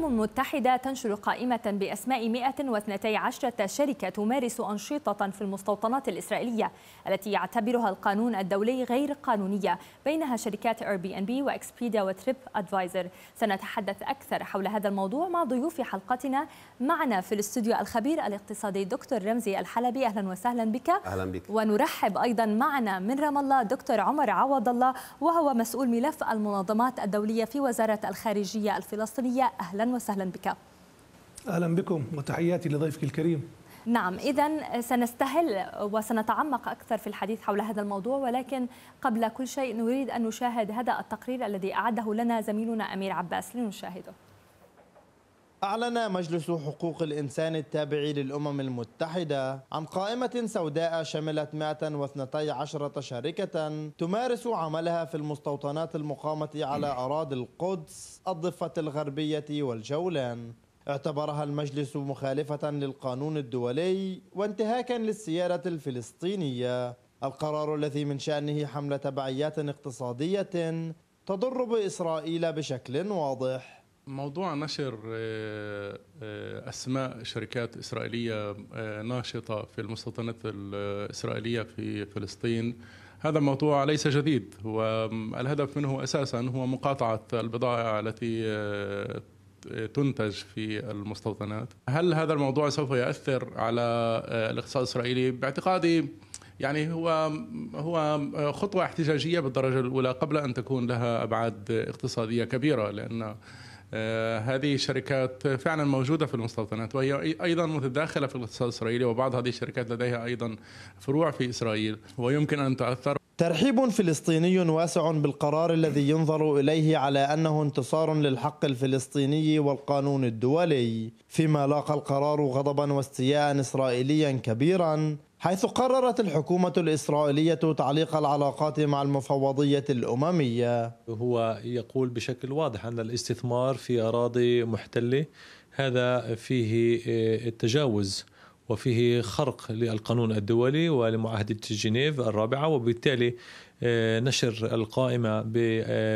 الأمم المتحدة تنشر قائمة بأسماء 112 شركة تمارس أنشطة في المستوطنات الإسرائيلية التي يعتبرها القانون الدولي غير قانونية بينها شركات اير بي ان بي واكسبيديا وتريب ادفايزر سنتحدث أكثر حول هذا الموضوع مع ضيوف حلقتنا معنا في الاستوديو الخبير الاقتصادي دكتور رمزي الحلبي أهلا وسهلا بك أهلا بك ونرحب أيضا معنا من رام الله دكتور عمر عوض الله وهو مسؤول ملف المنظمات الدولية في وزارة الخارجية الفلسطينية أهلا أهلا وسهلا بك أهلا بكم وتحياتي لضيفك الكريم نعم إذا سنستهل وسنتعمق أكثر في الحديث حول هذا الموضوع ولكن قبل كل شيء نريد أن نشاهد هذا التقرير الذي أعده لنا زميلنا أمير عباس لنشاهده أعلن مجلس حقوق الإنسان التابع للأمم المتحدة عن قائمة سوداء شملت 112 شركة تمارس عملها في المستوطنات المقامة على أراضي القدس، الضفة الغربية والجولان. اعتبرها المجلس مخالفة للقانون الدولي وانتهاكا للسيادة الفلسطينية. القرار الذي من شأنه حملة تبعيات اقتصادية تضر بإسرائيل بشكل واضح. موضوع نشر آه، آه، اسماء شركات اسرائيليه آه، ناشطه في المستوطنات الاسرائيليه في فلسطين هذا موضوع ليس جديد والهدف منه اساسا هو مقاطعه البضائع التي تنتج في المستوطنات هل هذا الموضوع سوف يؤثر على الاقتصاد الاسرائيلي باعتقادي يعني هو هو خطوه احتجاجيه بالدرجه الاولى قبل ان تكون لها ابعاد اقتصاديه كبيره لان آه، هذه الشركات فعلا موجوده في المستوطنات وهي ايضا متداخله في الاقتصاد الاسرائيلي وبعض هذه الشركات لديها ايضا فروع في اسرائيل ويمكن ان تؤثر ترحيب فلسطيني واسع بالقرار الذي ينظر اليه على انه انتصار للحق الفلسطيني والقانون الدولي فيما لاقى القرار غضبا واستياء اسرائيليا كبيرا حيث قررت الحكومة الإسرائيلية تعليق العلاقات مع المفوضية الأممية هو يقول بشكل واضح أن الاستثمار في أراضي محتلة هذا فيه آه، التجاوز وفيه خرق للقانون الدولي ولمعاهدة جنيف الرابعة وبالتالي آه، نشر القائمة ب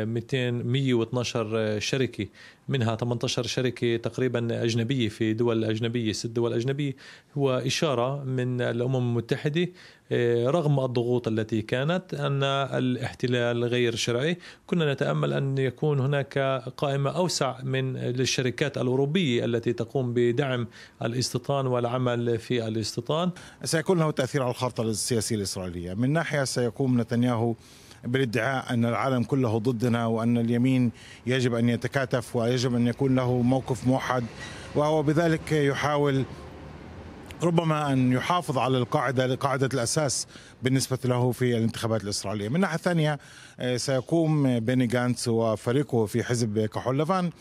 212 آه، شركة منها 18 شركة تقريبا أجنبية في دول أجنبية ست دول أجنبية هو إشارة من الأمم المتحدة إيه، رغم الضغوط التي كانت أن الاحتلال غير شرعي كنا نتأمل أن يكون هناك قائمة أوسع من للشركات الأوروبية التي تقوم بدعم الاستيطان والعمل في الاستيطان سيكون له تأثير على الخارطة السياسية الإسرائيلية من ناحية سيقوم نتنياهو بالادعاء ان العالم كله ضدنا وان اليمين يجب ان يتكاتف ويجب ان يكون له موقف موحد وهو بذلك يحاول ربما ان يحافظ على القاعده قاعده الاساس بالنسبه له في الانتخابات الاسرائيليه، من ناحيه ثانيه آه، سيقوم بيني جانتس وفريقه في حزب كحول آه،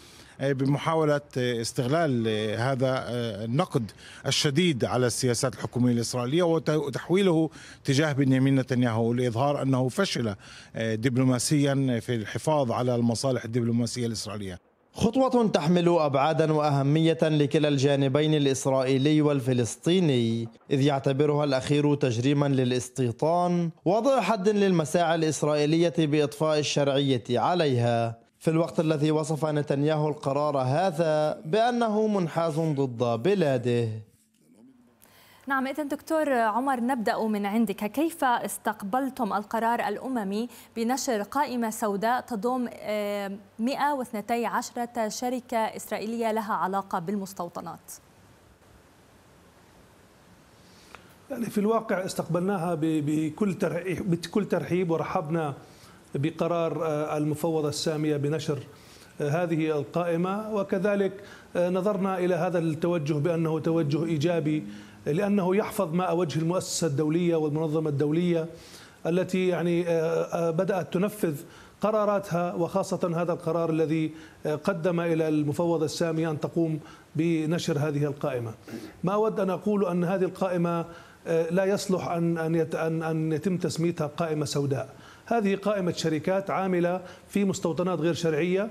بمحاولة استغلال آه، هذا النقد الشديد على السياسات الحكومية الإسرائيلية وتحويله تجاه بنيامين نتنياهو لإظهار أنه فشل دبلوماسيا في الحفاظ على المصالح الدبلوماسية الإسرائيلية خطوة تحمل أبعادا وأهمية لكلا الجانبين الإسرائيلي والفلسطيني إذ يعتبرها الأخير تجريما للاستيطان وضع حد للمساعي الإسرائيلية بإطفاء الشرعية عليها في الوقت الذي وصف نتنياهو القرار هذا بأنه منحاز ضد بلاده نعم إذا دكتور عمر نبدأ من عندك كيف استقبلتم القرار الأممي بنشر قائمة سوداء تضم 112 آه، شركة إسرائيلية لها علاقة بالمستوطنات يعني في الواقع استقبلناها بكل ترحيب بكل ترحيب ورحبنا بقرار آه، المفوضة السامية بنشر آه، هذه القائمة وكذلك نظرنا إلى هذا التوجه بأنه توجه إيجابي لأنه يحفظ ماء وجه المؤسسة الدولية والمنظمة الدولية التي يعني آه، آه، بدأت تنفذ قراراتها وخاصة هذا القرار الذي آه، قدم إلى المفوض السامي أن تقوم بنشر هذه القائمة ما أود أن أقول أن هذه القائمة لا يصلح أن أن أن يتم تسميتها قائمة سوداء هذه قائمة شركات عاملة في مستوطنات غير شرعية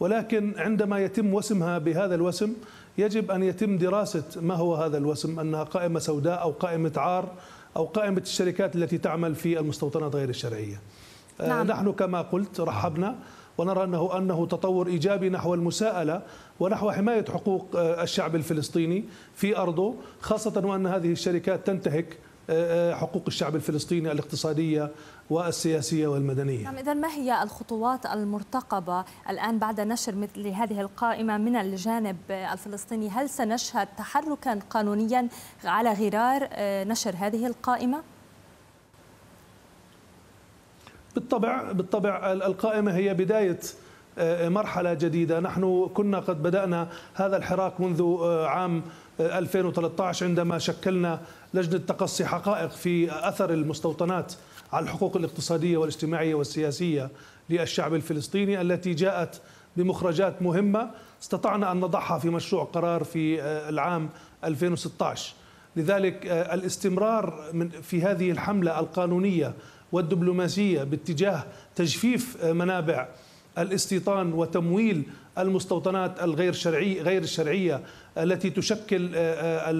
ولكن عندما يتم وسمها بهذا الوسم يجب أن يتم دراسة ما هو هذا الوسم أنها قائمة سوداء أو قائمة عار أو قائمة الشركات التي تعمل في المستوطنات غير الشرعية آه، نعم. نحن كما قلت رحبنا ونرى أنه, أنه تطور إيجابي نحو المساءلة ونحو حماية حقوق آه، الشعب الفلسطيني في أرضه خاصة وأن هذه الشركات تنتهك آه، آه، حقوق الشعب الفلسطيني الاقتصادية والسياسية والمدنية نعم إذا ما هي الخطوات المرتقبة الآن بعد نشر مثل هذه القائمة من الجانب الفلسطيني هل سنشهد تحركا قانونيا على غرار آه، نشر هذه القائمة؟ بالطبع بالطبع القائمة هي بداية آه، مرحلة جديدة نحن كنا قد بدأنا هذا الحراك منذ آه، عام 2013 آه، عندما شكلنا لجنة تقصي حقائق في أثر المستوطنات على الحقوق الاقتصادية والاجتماعية والسياسية للشعب الفلسطيني التي جاءت بمخرجات مهمة استطعنا أن نضعها في مشروع قرار في العام 2016 لذلك الاستمرار في هذه الحملة القانونية والدبلوماسية باتجاه تجفيف منابع الاستيطان وتمويل المستوطنات الغير شرعي غير الشرعيه التي تشكل آه، آه،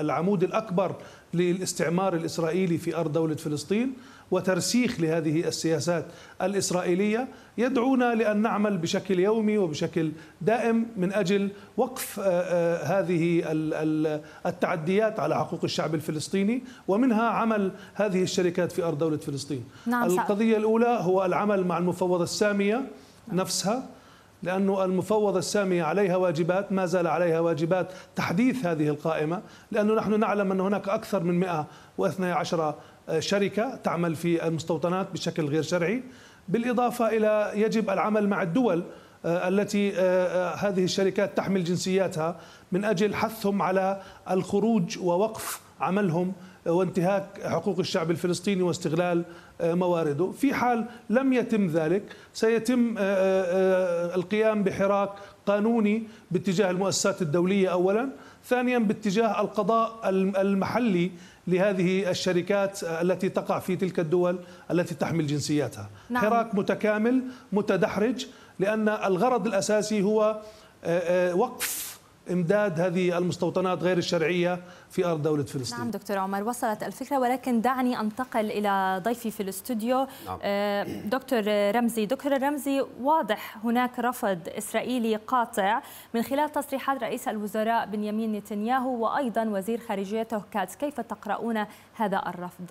العمود الاكبر للاستعمار الاسرائيلي في ارض دوله فلسطين وترسيخ لهذه السياسات الإسرائيلية يدعونا لأن نعمل بشكل يومي وبشكل دائم من أجل وقف آه، آه، هذه التعديات على حقوق الشعب الفلسطيني ومنها عمل هذه الشركات في أرض دولة فلسطين نعم القضية الأولى هو العمل مع المفوضة السامية نفسها لأن المفوضة السامية عليها واجبات ما زال عليها واجبات تحديث هذه القائمة لأنه نحن نعلم أن هناك أكثر من 112 شركه تعمل في المستوطنات بشكل غير شرعي بالاضافه الى يجب العمل مع الدول آه، التي آه، آه، هذه الشركات تحمل جنسياتها من اجل حثهم على الخروج ووقف عملهم وانتهاك حقوق الشعب الفلسطيني واستغلال موارده في حال لم يتم ذلك سيتم القيام بحراك قانوني باتجاه المؤسسات الدولية أولا ثانيا باتجاه القضاء المحلي لهذه الشركات التي تقع في تلك الدول التي تحمل جنسياتها نعم. حراك متكامل متدحرج لأن الغرض الأساسي هو آه، آه، وقف امداد هذه المستوطنات غير الشرعيه في ارض دوله فلسطين. نعم دكتور عمر وصلت الفكره ولكن دعني انتقل الى ضيفي في الاستوديو نعم. آه، دكتور رمزي، دكتور رمزي واضح هناك رفض اسرائيلي قاطع من خلال تصريحات رئيس الوزراء بنيامين نتنياهو وايضا وزير خارجيته كاتس، كيف تقرؤون هذا الرفض؟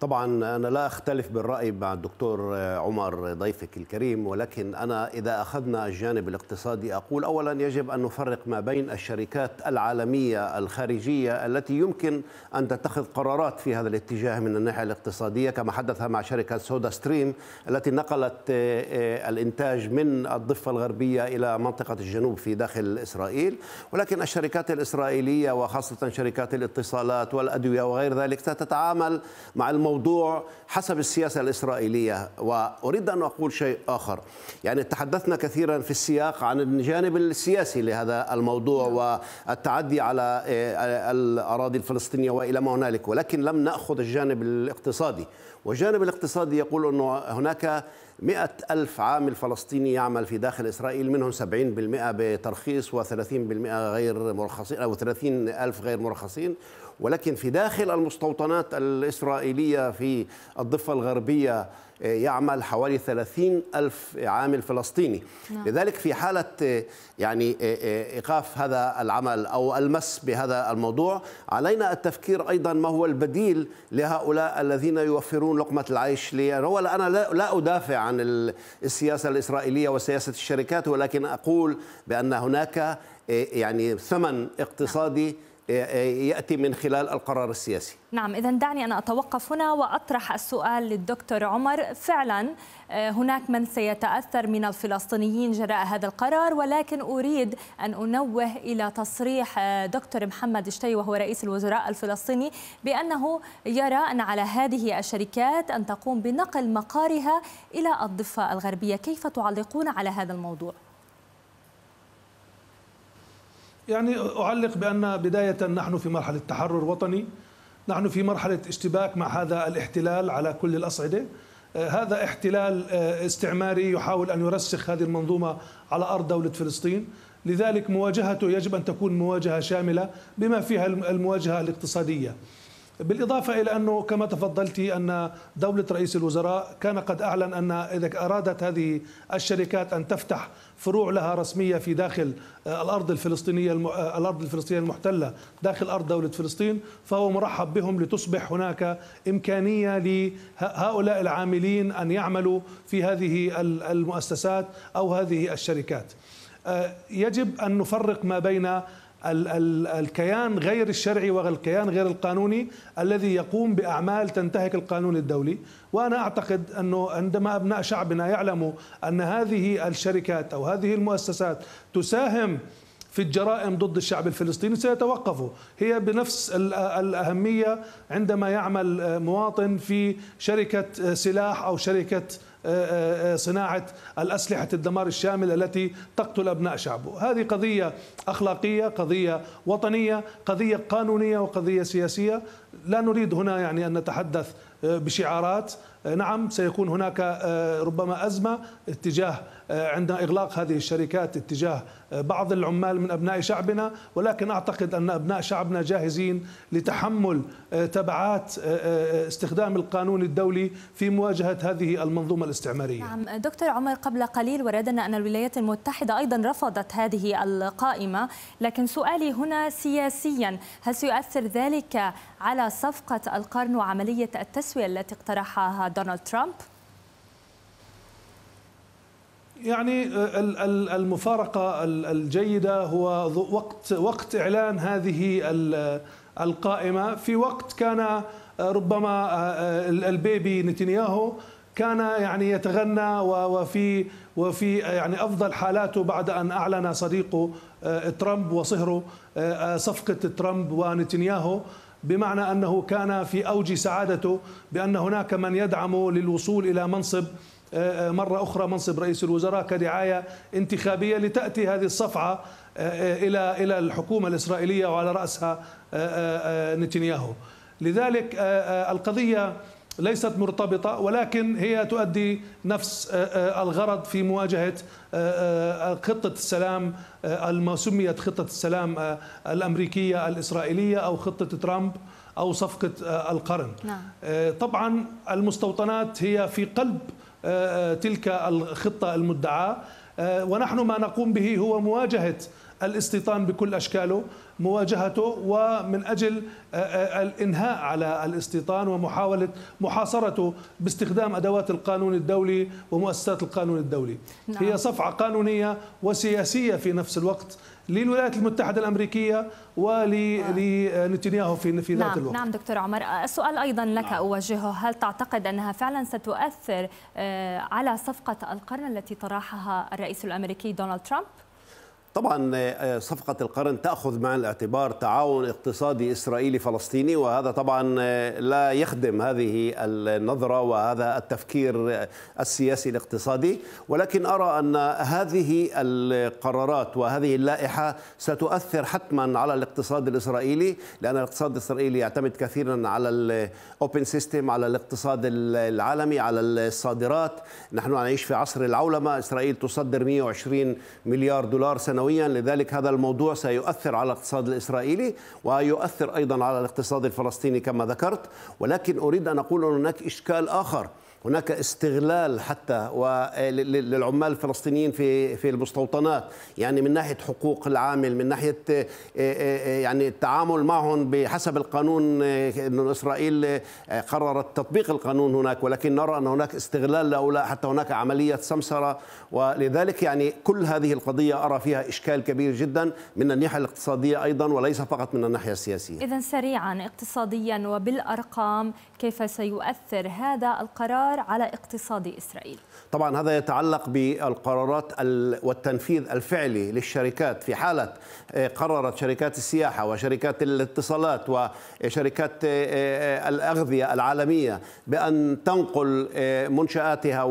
طبعا أنا لا أختلف بالرأي مع الدكتور عمر ضيفك الكريم ولكن أنا إذا أخذنا الجانب الاقتصادي أقول أولا يجب أن نفرق ما بين الشركات العالمية الخارجية التي يمكن أن تتخذ قرارات في هذا الاتجاه من الناحية الاقتصادية كما حدث مع شركة سودا ستريم التي نقلت آه، آه، الإنتاج من الضفة الغربية إلى منطقة الجنوب في داخل إسرائيل ولكن الشركات الإسرائيلية وخاصة شركات الاتصالات والأدوية وغير ذلك ستتعامل مع الم الموضوع حسب السياسة الإسرائيلية وأريد أن أقول شيء آخر يعني تحدثنا كثيرا في السياق عن الجانب السياسي لهذا الموضوع نعم. والتعدي على آه، الأراضي الفلسطينية وإلى ما هنالك ولكن لم نأخذ الجانب الاقتصادي والجانب الاقتصادي يقول أن هناك مئة ألف عامل فلسطيني يعمل في داخل إسرائيل منهم 70% بترخيص و30% غير مرخصين أو ثلاثين ألف غير مرخصين ولكن في داخل المستوطنات الإسرائيلية في الضفة الغربية آه، يعمل حوالي 30 ألف عامل فلسطيني نعم. لذلك في حالة آه، يعني آه، إيقاف هذا العمل أو المس بهذا الموضوع علينا التفكير أيضا ما هو البديل لهؤلاء الذين يوفرون لقمة العيش لي ولا أنا لا أدافع عن السياسة الإسرائيلية وسياسة الشركات ولكن أقول بأن هناك يعني ثمن اقتصادي نعم. ياتي من خلال القرار السياسي. نعم اذا دعني انا اتوقف هنا واطرح السؤال للدكتور عمر، فعلا آه، هناك من سيتاثر من الفلسطينيين جراء هذا القرار ولكن اريد ان انوه الى تصريح آه، دكتور محمد شتي وهو رئيس الوزراء الفلسطيني بانه يرى ان على هذه الشركات ان تقوم بنقل مقارها الى الضفه الغربيه، كيف تعلقون على هذا الموضوع؟ يعني أعلق بأن بداية نحن في مرحلة تحرر وطني نحن في مرحلة اشتباك مع هذا الاحتلال على كل الأصعدة آه، هذا احتلال آه، استعماري يحاول أن يرسخ هذه المنظومة على أرض دولة فلسطين لذلك مواجهته يجب أن تكون مواجهة شاملة بما فيها المواجهة الاقتصادية بالإضافة إلى أنه كما تفضلت أن دولة رئيس الوزراء كان قد أعلن أن إذا أرادت هذه الشركات أن تفتح فروع لها رسمية في داخل آه، الأرض الفلسطينية آه، الأرض الفلسطينية المحتلة داخل أرض دولة فلسطين فهو مرحب بهم لتصبح هناك إمكانية لهؤلاء العاملين أن يعملوا في هذه المؤسسات أو هذه الشركات آه، يجب أن نفرق ما بين الكيان غير الشرعي والكيان غير القانوني الذي يقوم بأعمال تنتهك القانون الدولي وأنا أعتقد أنه عندما أبناء شعبنا يعلموا أن هذه الشركات أو هذه المؤسسات تساهم في الجرائم ضد الشعب الفلسطيني سيتوقفوا هي بنفس الأهمية عندما يعمل مواطن في شركة سلاح أو شركة آه، آه، آه، صناعة الأسلحة الدمار الشامل التي تقتل أبناء شعبه هذه قضية أخلاقية قضية وطنية قضية قانونية وقضية سياسية لا نريد هنا يعني أن نتحدث بشعارات آه، نعم سيكون هناك آه، ربما أزمة اتجاه آه، عندنا إغلاق هذه الشركات اتجاه بعض العمال من أبناء شعبنا ولكن أعتقد أن أبناء شعبنا جاهزين لتحمل تبعات استخدام القانون الدولي في مواجهة هذه المنظومة الاستعمارية نعم دكتور عمر قبل قليل وردنا أن الولايات المتحدة أيضا رفضت هذه القائمة لكن سؤالي هنا سياسيا هل سيؤثر ذلك على صفقة القرن وعملية التسوية التي اقترحها دونالد ترامب؟ يعني آه، المفارقة الجيدة هو وقت وقت إعلان هذه القائمة في وقت كان آه، ربما آه، البيبي نتنياهو كان يعني يتغنى وفي وفي يعني افضل حالاته بعد ان اعلن صديقه ترامب وصهره صفقه ترامب ونتنياهو بمعنى أنه كان في أوج سعادته بأن هناك من يدعم للوصول إلى منصب آه، آه، مرة أخرى منصب رئيس الوزراء كدعاية انتخابية لتأتي هذه الصفعة آه، إلى إلى الحكومة الإسرائيلية وعلى رأسها نتنياهو لذلك القضية ليست مرتبطة ولكن هي تؤدي نفس آه، آه، الغرض في مواجهة آه، خطة السلام ما سميت خطة السلام الأمريكية الإسرائيلية أو خطة ترامب أو صفقة القرن نعم. طبعا المستوطنات هي في قلب تلك الخطة المدعاة ونحن ما نقوم به هو مواجهة الاستيطان بكل اشكاله مواجهته ومن اجل آه، آه، الانهاء على الاستيطان ومحاوله محاصرته باستخدام ادوات القانون الدولي ومؤسسات القانون الدولي نعم. هي صفعه قانونيه وسياسيه في نفس الوقت للولايات المتحدة الأمريكية ولنتنياهو نعم. آه، في في نعم ذات الوقت نعم دكتور عمر السؤال أيضا لك نعم. أوجهه هل تعتقد أنها فعلا ستؤثر على صفقة القرن التي طرحها الرئيس الأمريكي دونالد ترامب؟ طبعا آه، صفقة القرن تأخذ مع الاعتبار تعاون اقتصادي إسرائيلي فلسطيني وهذا طبعا آه، لا يخدم هذه النظرة وهذا التفكير السياسي الاقتصادي ولكن أرى أن هذه القرارات وهذه اللائحة ستؤثر حتما على الاقتصاد الإسرائيلي لأن الاقتصاد الإسرائيلي يعتمد كثيرا على الأوبن سيستم على الاقتصاد العالمي على الصادرات نحن نعيش في عصر العولمة إسرائيل تصدر 120 مليار دولار سنة سنويا لذلك هذا الموضوع سيؤثر على الاقتصاد الإسرائيلي ويؤثر أيضا على الاقتصاد الفلسطيني كما ذكرت ولكن أريد أن أقول أن هناك إشكال آخر هناك استغلال حتى للعمال الفلسطينيين في في المستوطنات يعني من ناحيه حقوق العامل من ناحيه آه، آه، آه، يعني التعامل معهم بحسب القانون انه اسرائيل قررت تطبيق القانون هناك ولكن نرى ان هناك استغلال لهؤلاء حتى هناك عمليه سمسره ولذلك يعني كل هذه القضيه ارى فيها اشكال كبير جدا من الناحيه الاقتصاديه ايضا وليس فقط من الناحيه السياسيه. اذا سريعا اقتصاديا وبالارقام كيف سيؤثر هذا القرار الانتصار على اقتصاد إسرائيل طبعا هذا يتعلق بالقرارات والتنفيذ الفعلي للشركات في حالة آه، قررت شركات السياحة وشركات الاتصالات وشركات آه، آه، الأغذية العالمية بأن تنقل منشآتها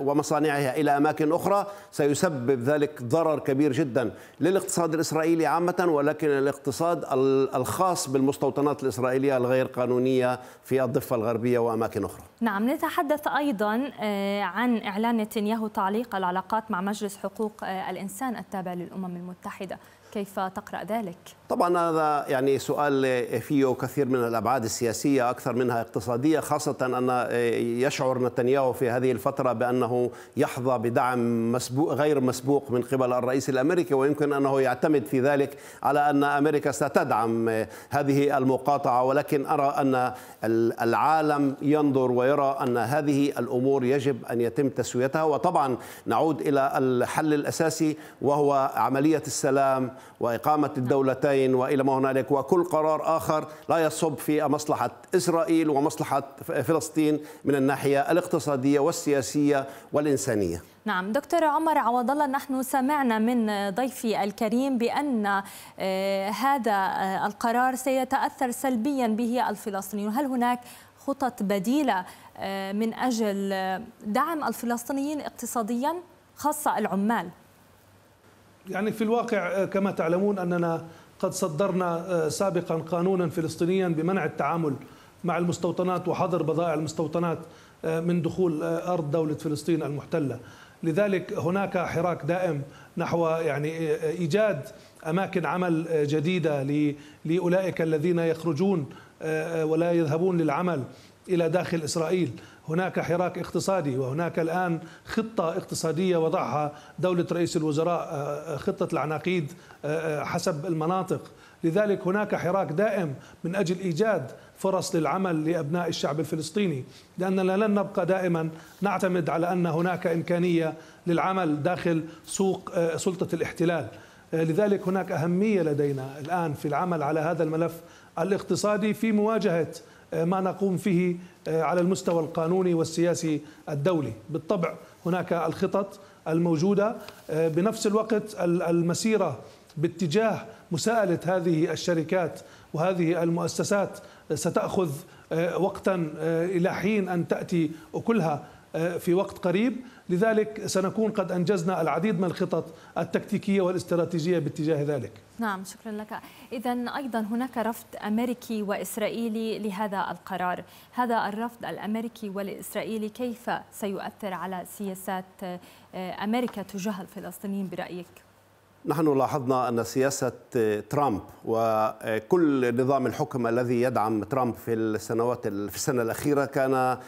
ومصانعها إلى أماكن أخرى سيسبب ذلك ضرر كبير جدا للاقتصاد الإسرائيلي عامة ولكن الاقتصاد الخاص بالمستوطنات الإسرائيلية الغير قانونية في الضفة الغربية وأماكن أخرى نعم نتحدث تحدث أيضا آه، عن إعلان نتنياهو تعليق العلاقات مع مجلس حقوق آه، الإنسان التابع للأمم المتحدة كيف تقرأ ذلك؟ طبعا هذا يعني سؤال فيه كثير من الأبعاد السياسية أكثر منها اقتصادية خاصة أن يشعر نتنياهو في هذه الفترة بأنه يحظى بدعم مسبوق غير مسبوق من قبل الرئيس الأمريكي ويمكن أنه يعتمد في ذلك على أن أمريكا ستدعم هذه المقاطعة ولكن أرى أن العالم ينظر ويرى أن هذه الأمور يجب أن يتم تسويتها وطبعا نعود إلى الحل الأساسي وهو عملية السلام وإقامة الدولتين وإلى ما هنالك وكل قرار آخر لا يصب في مصلحة إسرائيل ومصلحة فلسطين من الناحية الاقتصادية والسياسية والإنسانية نعم دكتور عمر عوض الله نحن سمعنا من ضيفي الكريم بأن آه، هذا آه، القرار سيتأثر سلبيا به الفلسطينيون هل هناك خطط بديلة آه، من أجل دعم الفلسطينيين اقتصاديا خاصة العمال يعني في الواقع آه، كما تعلمون أننا قد صدرنا آه، سابقا قانونا فلسطينيا بمنع التعامل مع المستوطنات وحظر بضائع المستوطنات آه، من دخول أرض دولة فلسطين المحتلة لذلك هناك حراك دائم نحو يعني إيجاد أماكن عمل جديدة لأولئك الذين يخرجون ولا يذهبون للعمل إلى داخل إسرائيل هناك حراك اقتصادي وهناك الآن خطة اقتصادية وضعها دولة رئيس الوزراء آه، آه، خطة العناقيد آه، حسب المناطق لذلك هناك حراك دائم من أجل إيجاد فرص للعمل لأبناء الشعب الفلسطيني لأننا لن نبقى دائما نعتمد على أن هناك إمكانية للعمل داخل سوق سلطة الاحتلال لذلك هناك أهمية لدينا الآن في العمل على هذا الملف الاقتصادي في مواجهة آه، ما نقوم فيه آه، على المستوى القانوني والسياسي الدولي بالطبع هناك الخطط الموجودة آه، بنفس الوقت المسيرة باتجاه مساءلة هذه الشركات وهذه المؤسسات ستأخذ وقتا إلى حين أن تأتي كلها في وقت قريب لذلك سنكون قد أنجزنا العديد من الخطط التكتيكية والاستراتيجية باتجاه ذلك نعم شكرا لك إذا أيضا هناك رفض أمريكي وإسرائيلي لهذا القرار هذا الرفض الأمريكي والإسرائيلي كيف سيؤثر على سياسات آه، أمريكا تجاه الفلسطينيين برأيك؟ نحن لاحظنا أن سياسة ترامب وكل نظام الحكم الذي يدعم ترامب في السنوات في السنة الأخيرة كان آه،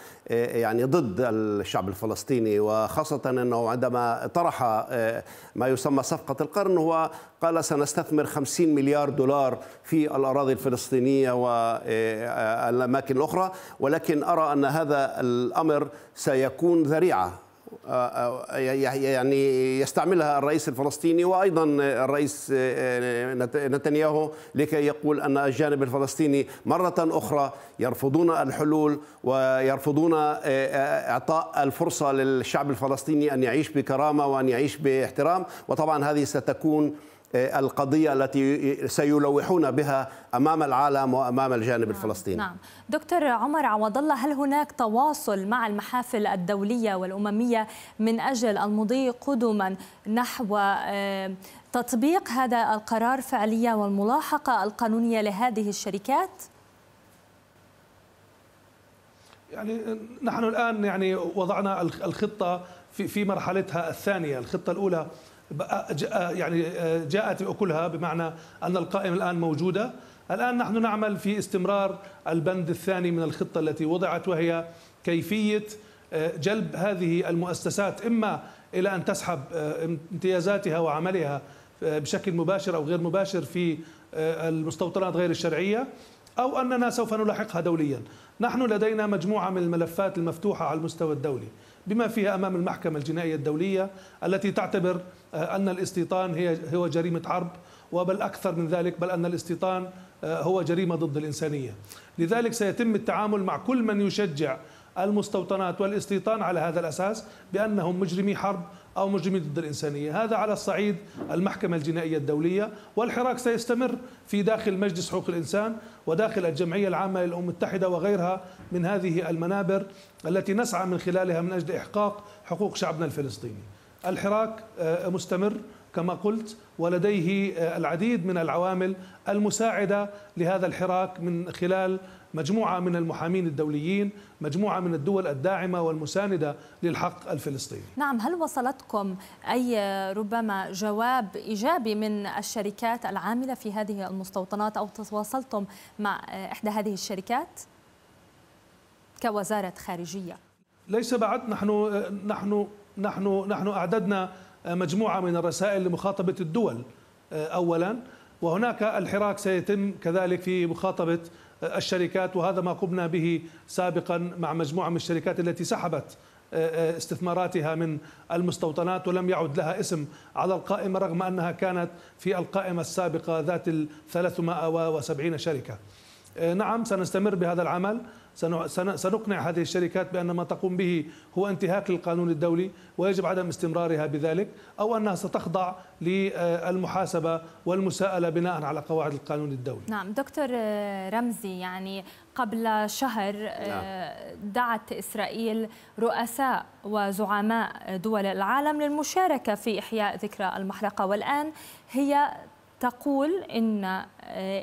يعني ضد الشعب الفلسطيني وخاصة أنه عندما طرح آه، ما يسمى صفقة القرن هو قال سنستثمر 50 مليار دولار في الأراضي الفلسطينية والأماكن آه، الأخرى ولكن أرى أن هذا الأمر سيكون ذريعة آه، آه، يعني يستعملها الرئيس الفلسطيني وايضا الرئيس آه، نتنياهو لكي يقول ان الجانب الفلسطيني مره اخرى يرفضون الحلول ويرفضون اعطاء الفرصه للشعب الفلسطيني ان يعيش بكرامه وان يعيش باحترام وطبعا هذه ستكون آه، القضية التي سيلوحون بها أمام العالم وأمام الجانب نعم الفلسطيني نعم دكتور عمر عوض الله هل هناك تواصل مع المحافل الدولية والأممية من أجل المضي قدما نحو آه، تطبيق هذا القرار فعليا والملاحقة القانونية لهذه الشركات؟ يعني نحن الآن يعني وضعنا الخطة في مرحلتها الثانية الخطة الأولى يعني جاءت بأكلها بمعنى أن القائمة الآن موجودة الآن نحن نعمل في استمرار البند الثاني من الخطة التي وضعت وهي كيفية جلب هذه المؤسسات إما إلى أن تسحب امتيازاتها وعملها بشكل مباشر أو غير مباشر في المستوطنات غير الشرعية أو أننا سوف نلاحقها دوليا نحن لدينا مجموعة من الملفات المفتوحة على المستوى الدولي بما فيها امام المحكمه الجنائيه الدوليه التي تعتبر آه، ان الاستيطان هي هو جريمه حرب وبل اكثر من ذلك بل ان الاستيطان آه، هو جريمه ضد الانسانيه. لذلك سيتم التعامل مع كل من يشجع المستوطنات والاستيطان على هذا الاساس بانهم مجرمي حرب أو مجرمين ضد الإنسانية هذا على الصعيد المحكمة الجنائية الدولية والحراك سيستمر في داخل مجلس حقوق الإنسان وداخل الجمعية العامة للأمم المتحدة وغيرها من هذه المنابر التي نسعى من خلالها من أجل إحقاق حقوق شعبنا الفلسطيني الحراك آه، مستمر كما قلت ولديه آه، العديد من العوامل المساعدة لهذا الحراك من خلال مجموعة من المحامين الدوليين مجموعة من الدول الداعمة والمساندة للحق الفلسطيني نعم هل وصلتكم أي ربما جواب إيجابي من الشركات العاملة في هذه المستوطنات أو تواصلتم مع إحدى هذه الشركات كوزارة خارجية ليس بعد نحن نحن نحن نحن أعددنا مجموعة من الرسائل لمخاطبة الدول أولا وهناك الحراك سيتم كذلك في مخاطبة الشركات وهذا ما قمنا به سابقا مع مجموعه من الشركات التي سحبت آه، آه، استثماراتها من المستوطنات ولم يعد لها اسم على القائمة رغم أنها كانت في القائمة السابقة ذات ال 370 شركة آه، نعم سنستمر بهذا العمل سنقنع هذه الشركات بأن ما تقوم به هو انتهاك للقانون الدولي ويجب عدم استمرارها بذلك أو أنها ستخضع للمحاسبة والمساءلة بناء على قواعد القانون الدولي نعم دكتور رمزي يعني قبل شهر نعم. دعت إسرائيل رؤساء وزعماء دول العالم للمشاركة في إحياء ذكرى المحرقة والآن هي تقول إن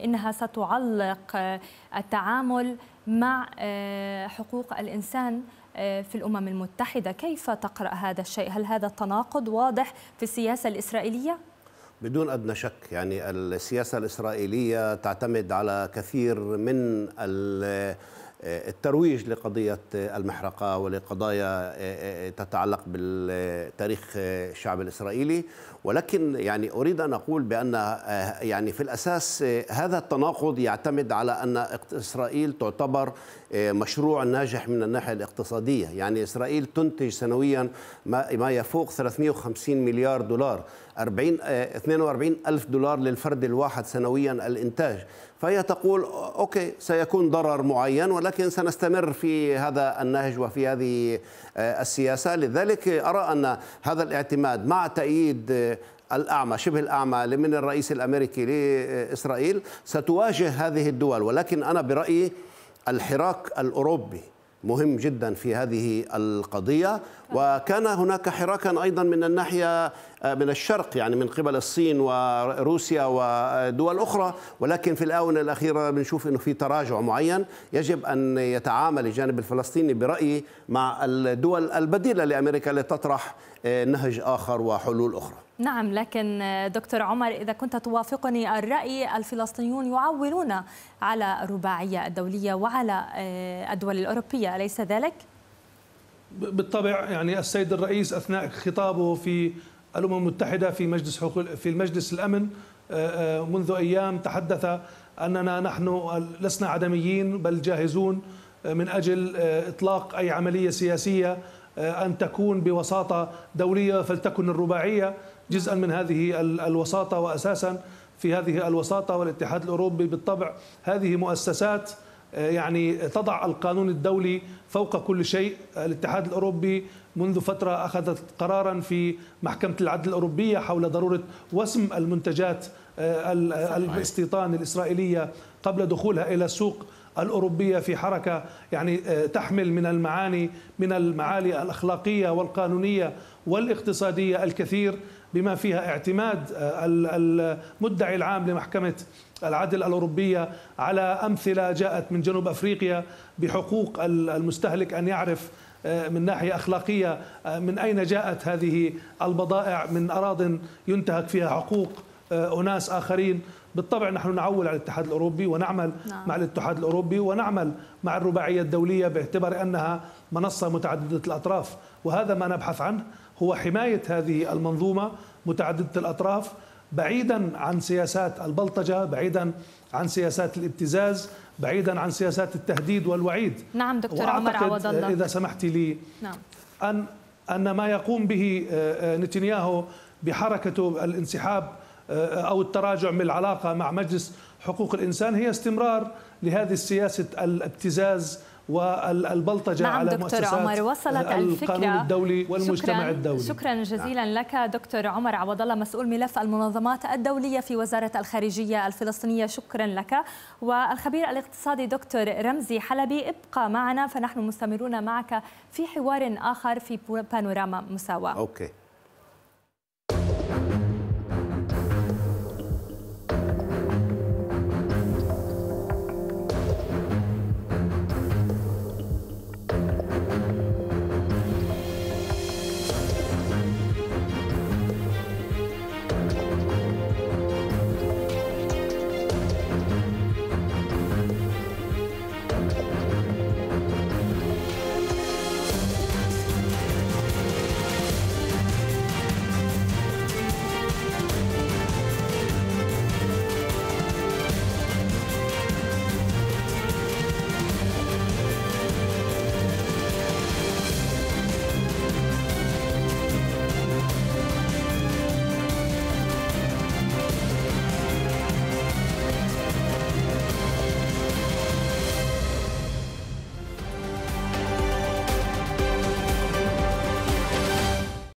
إنها ستعلق التعامل مع آه، حقوق الإنسان آه، في الأمم المتحدة كيف تقرأ هذا الشيء؟ هل هذا التناقض واضح في السياسة الإسرائيلية؟ بدون أدنى شك يعني السياسة الإسرائيلية تعتمد على كثير من آه، الترويج لقضية المحرقة ولقضايا تتعلق بالتاريخ الشعب الإسرائيلي ولكن يعني أريد أن أقول بأن آه، يعني في الأساس آه، هذا التناقض يعتمد على أن إسرائيل تعتبر آه، مشروع ناجح من الناحية الاقتصادية يعني إسرائيل تنتج سنويا ما يفوق 350 مليار دولار 40 42 ألف دولار للفرد الواحد سنويا الإنتاج فهي تقول أوكي سيكون ضرر معين ولكن سنستمر في هذا النهج وفي هذه السياسة لذلك أرى أن هذا الاعتماد مع تأييد الأعمى شبه الأعمى من الرئيس الأمريكي لإسرائيل ستواجه هذه الدول ولكن أنا برأيي الحراك الأوروبي مهم جدا في هذه القضية وكان هناك حراكا أيضا من الناحية من الشرق يعني من قبل الصين وروسيا ودول أخرى ولكن في الآونة الأخيرة بنشوف أنه في تراجع معين يجب أن يتعامل الجانب الفلسطيني برأيي مع الدول البديلة لأمريكا لتطرح نهج آخر وحلول أخرى نعم لكن دكتور عمر إذا كنت توافقني الرأي الفلسطينيون يعولون على الرباعية الدولية وعلى آه، الدول الأوروبية أليس ذلك؟ بالطبع يعني السيد الرئيس أثناء خطابه في الأمم المتحدة في مجلس حقوق في المجلس الأمن آه، آه، منذ أيام تحدث أننا نحن لسنا عدميين بل جاهزون من أجل إطلاق أي عملية سياسية أن تكون بوساطة دولية فلتكن الرباعية جزءا من هذه الوساطة وأساسا في هذه الوساطة والاتحاد الأوروبي بالطبع هذه مؤسسات آه، يعني تضع القانون الدولي فوق كل شيء الاتحاد الأوروبي منذ فترة أخذت قرارا في محكمة العدل الأوروبية حول ضرورة وسم المنتجات آه، الاستيطان الإسرائيلية قبل دخولها إلى السوق الأوروبية في حركة يعني آه، تحمل من المعاني من المعالي الأخلاقية والقانونية والاقتصادية الكثير بما فيها اعتماد آه، المدعي العام لمحكمة العدل الأوروبية على أمثلة جاءت من جنوب أفريقيا بحقوق المستهلك أن يعرف آه، من ناحية أخلاقية آه، من أين جاءت هذه البضائع من أراض ينتهك فيها حقوق أناس آخرين بالطبع نحن نعول على الاتحاد الأوروبي ونعمل نعم. مع الاتحاد الأوروبي ونعمل مع الرباعية الدولية باعتبار أنها منصة متعددة الأطراف وهذا ما نبحث عنه هو حماية هذه المنظومة متعددة الأطراف بعيدا عن سياسات البلطجة بعيدا عن سياسات الابتزاز بعيدا عن سياسات التهديد والوعيد نعم دكتور عمر عوض الله إذا سمحت لي نعم. أن, أن ما يقوم به آه، آه، نتنياهو بحركته الانسحاب آه، أو التراجع من العلاقة مع مجلس حقوق الإنسان هي استمرار لهذه السياسة الابتزاز والبلطجة نعم على دكتور عمر وصلت الفكرة الدولي والمجتمع شكراً الدولي شكرا نعم. جزيلا نعم. لك دكتور عمر عبد الله مسؤول ملف المنظمات الدولية في وزارة الخارجية الفلسطينية شكرا لك والخبير الاقتصادي دكتور رمزي حلبي ابقى معنا فنحن مستمرون معك في حوار آخر في بانوراما مساواة أوكي